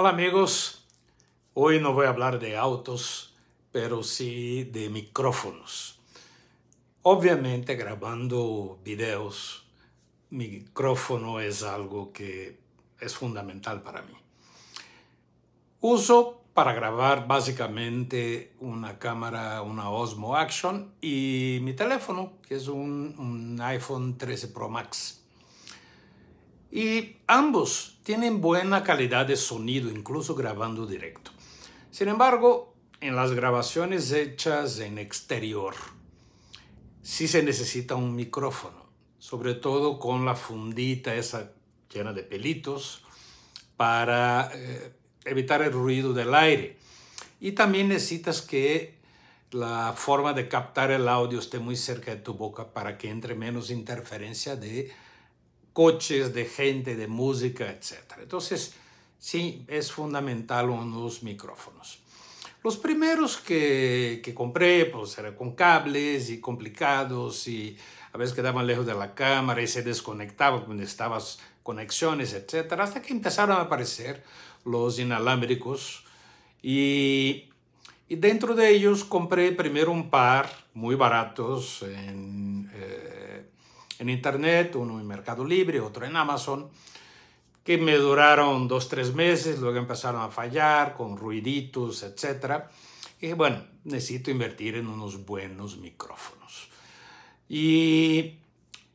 Hola amigos, hoy no voy a hablar de autos, pero sí de micrófonos. Obviamente grabando videos, micrófono es algo que es fundamental para mí. Uso para grabar básicamente una cámara, una Osmo Action y mi teléfono, que es un, un iPhone 13 Pro Max. Y ambos tienen buena calidad de sonido, incluso grabando directo. Sin embargo, en las grabaciones hechas en exterior, sí se necesita un micrófono, sobre todo con la fundita esa llena de pelitos para eh, evitar el ruido del aire. Y también necesitas que la forma de captar el audio esté muy cerca de tu boca para que entre menos interferencia de coches, de gente, de música, etc. Entonces, sí, es fundamental unos micrófonos. Los primeros que, compré, pues eran con cables y complicados y a veces quedaban lejos de la cámara y se desconectaban cuando estabas conexiones, etc. Hasta que empezaron a aparecer los inalámbricos y, dentro de ellos compré primero un par muy baratos en... Eh, en Internet, uno en Mercado Libre, otro en Amazon, que me duraron dos, tres meses, luego empezaron a fallar con ruiditos, etc. Y bueno, necesito invertir en unos buenos micrófonos. Y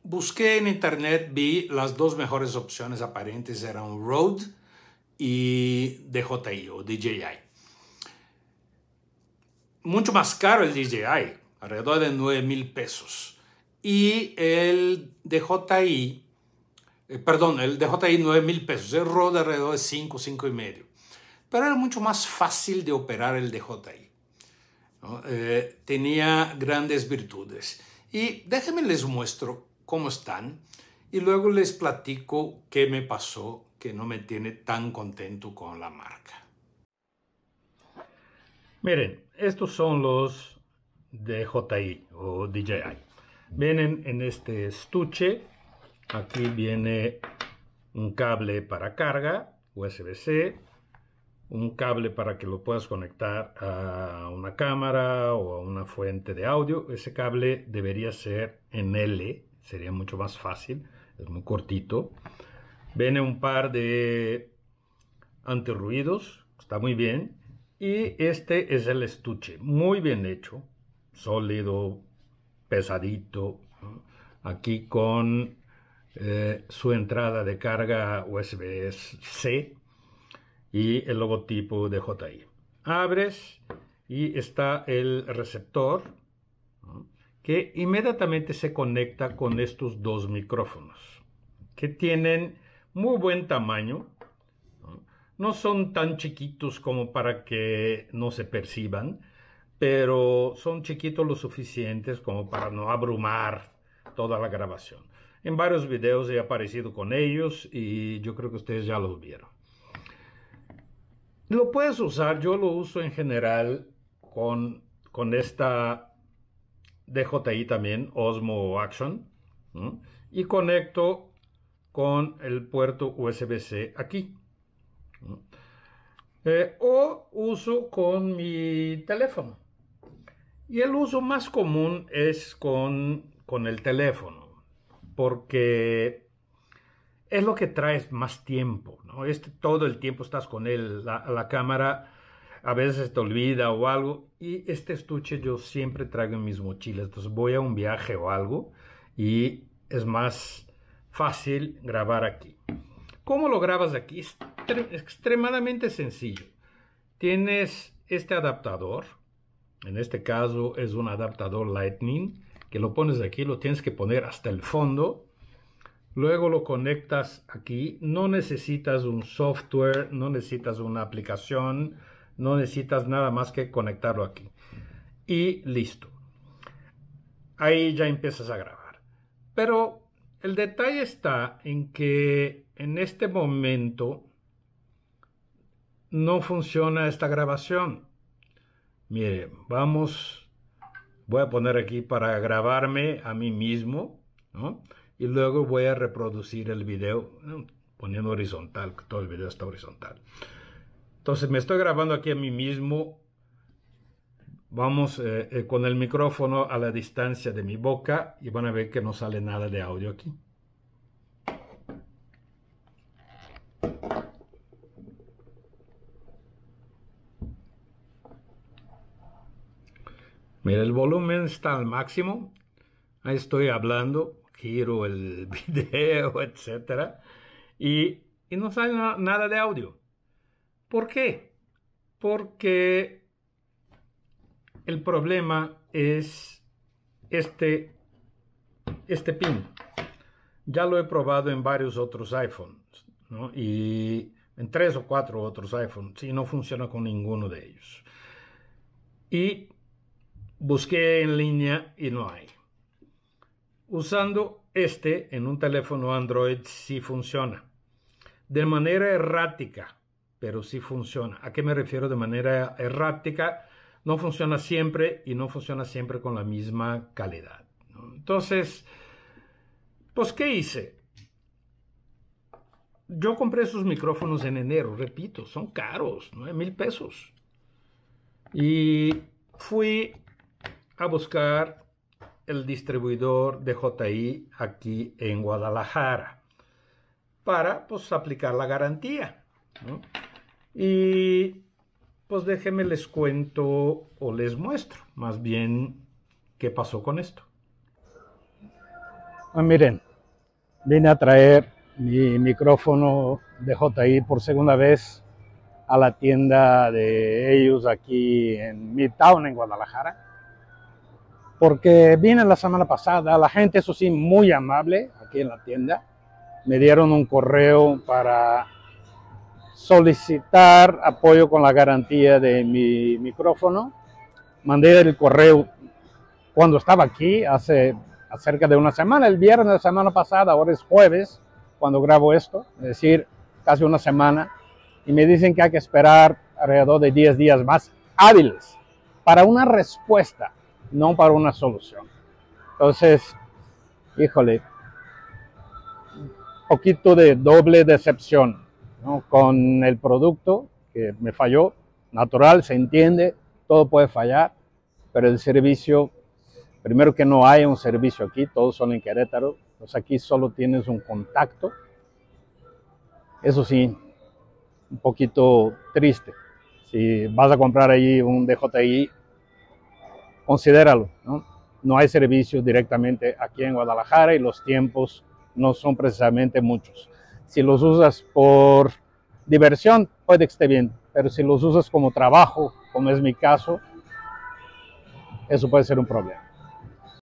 busqué en Internet, vi las dos mejores opciones aparentes, eran Rode y DJI o DJI mucho más caro el DJI, alrededor de 9 mil pesos y el DJI, eh, perdón, el DJI 9 mil pesos, cerró de alrededor de 5, 5 y medio. Pero era mucho más fácil de operar el DJI. Eh, tenía grandes virtudes. Y déjenme les muestro cómo están y luego les platico qué me pasó que no me tiene tan contento con la marca. Miren, estos son los DJI o DJI. Vienen en este estuche. Aquí viene un cable para carga, USB-C, un cable para que lo puedas conectar a una cámara o a una fuente de audio. Ese cable debería ser en L, sería mucho más fácil, es muy cortito. Viene un par de antirruidos, está muy bien. Y este es el estuche, muy bien hecho, sólido, pesadito, aquí con eh, su entrada de carga USB-C y el logotipo de JI. Abres y está el receptor que inmediatamente se conecta con estos dos micrófonos que tienen muy buen tamaño. no son tan chiquitos como para que no se perciban, pero son chiquitos lo suficientes como para no abrumar toda la grabación. En varios videos he aparecido con ellos y yo creo que ustedes ya los vieron. Lo puedes usar, yo lo uso en general con, con esta DJI también, Osmo Action, y conecto con el puerto USB-C aquí. Eh, o uso con mi teléfono. Y el uso más común es con, con el teléfono, porque es lo que traes más tiempo, ¿no? Este, todo el tiempo estás con él, la, cámara a veces te olvida o algo. Y este estuche yo siempre traigo en mis mochilas. Entonces voy a un viaje o algo y es más fácil grabar aquí. ¿Cómo lo grabas aquí? Es extremadamente sencillo. Tienes este adaptador en este caso es un adaptador Lightning que lo pones aquí, lo tienes que poner hasta el fondo. Luego lo conectas aquí. No necesitas un software, no necesitas una aplicación, no necesitas nada más que conectarlo aquí. Y listo. Ahí ya empiezas a grabar. Pero el detalle está en que en este momento no funciona esta grabación. Mire, vamos, voy a poner aquí para grabarme a mí mismo, ¿no? Y luego voy a reproducir el video, poniendo horizontal, que todo el video está horizontal. Entonces me estoy grabando aquí a mí mismo. Vamos eh, eh, con el micrófono a la distancia de mi boca y van a ver que no sale nada de audio aquí. Mira, el volumen está al máximo. Ahí estoy hablando, giro el video, etc. Y, y no sale nada de audio. ¿Por qué? Porque el problema es este, este pin. Ya lo he probado en varios otros iPhones, ¿no? Y en tres o cuatro otros iPhones, y no funciona con ninguno de ellos. Y Busqué en línea y no hay. Usando este en un teléfono Android sí funciona. De manera errática, pero sí funciona. ¿A qué me refiero de manera errática? No funciona siempre y no funciona siempre con la misma calidad. Entonces, pues, ¿qué hice? Yo compré esos micrófonos en enero, repito, son caros, nueve mil pesos. Y fui a buscar el distribuidor de JI aquí en Guadalajara para pues aplicar la garantía. Y pues déjenme les cuento o les muestro más bien qué pasó con esto. Ah, miren, vine a traer mi micrófono de JI por segunda vez a la tienda de ellos aquí en Midtown, en Guadalajara porque vine la semana pasada, la gente, eso sí, muy amable aquí en la tienda, me dieron un correo para solicitar apoyo con la garantía de mi micrófono. Mandé el correo cuando estaba aquí, hace acerca de una semana, el viernes de la semana pasada, ahora es jueves, cuando grabo esto, es decir, casi una semana, y me dicen que hay que esperar alrededor de 10 días más hábiles para una respuesta no para una solución. Entonces, híjole, un poquito de doble decepción con el producto que me falló, natural, se entiende, todo puede fallar, pero el servicio, primero que no hay un servicio aquí, todos son en Querétaro, pues aquí solo tienes un contacto. Eso sí, un poquito triste. Si vas a comprar allí un DJI considéralo. ¿no? no hay servicios directamente aquí en Guadalajara y los tiempos no son precisamente muchos. Si los usas por diversión, puede que esté bien, pero si los usas como trabajo, como es mi caso, eso puede ser un problema.